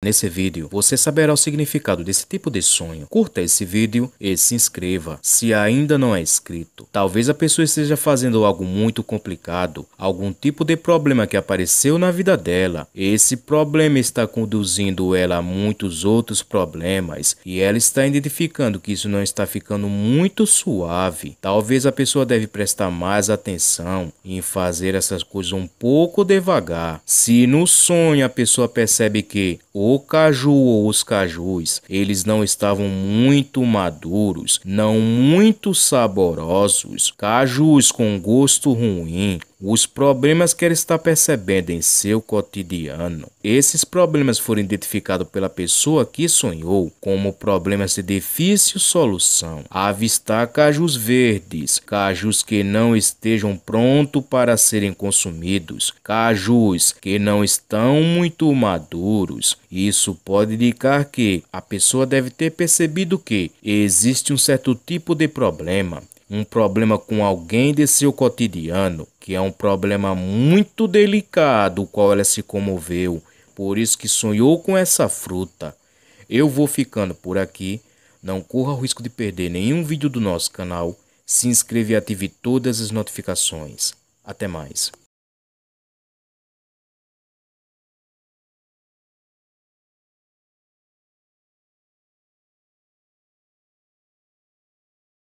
Nesse vídeo, você saberá o significado desse tipo de sonho. Curta esse vídeo e se inscreva, se ainda não é inscrito. Talvez a pessoa esteja fazendo algo muito complicado, algum tipo de problema que apareceu na vida dela. Esse problema está conduzindo ela a muitos outros problemas e ela está identificando que isso não está ficando muito suave. Talvez a pessoa deve prestar mais atenção em fazer essas coisas um pouco devagar. Se no sonho a pessoa percebe que o caju ou os cajus, eles não estavam muito maduros, não muito saborosos, cajus com gosto ruim, os problemas que ele está percebendo em seu cotidiano. Esses problemas foram identificados pela pessoa que sonhou como problemas de difícil solução. Avistar cajus verdes, cajus que não estejam prontos para serem consumidos, cajus que não estão muito maduros. Isso pode indicar que a pessoa deve ter percebido que existe um certo tipo de problema um problema com alguém de seu cotidiano, que é um problema muito delicado, o qual ela se comoveu, por isso que sonhou com essa fruta. Eu vou ficando por aqui. Não corra o risco de perder nenhum vídeo do nosso canal. Se inscreva e ative todas as notificações. Até mais.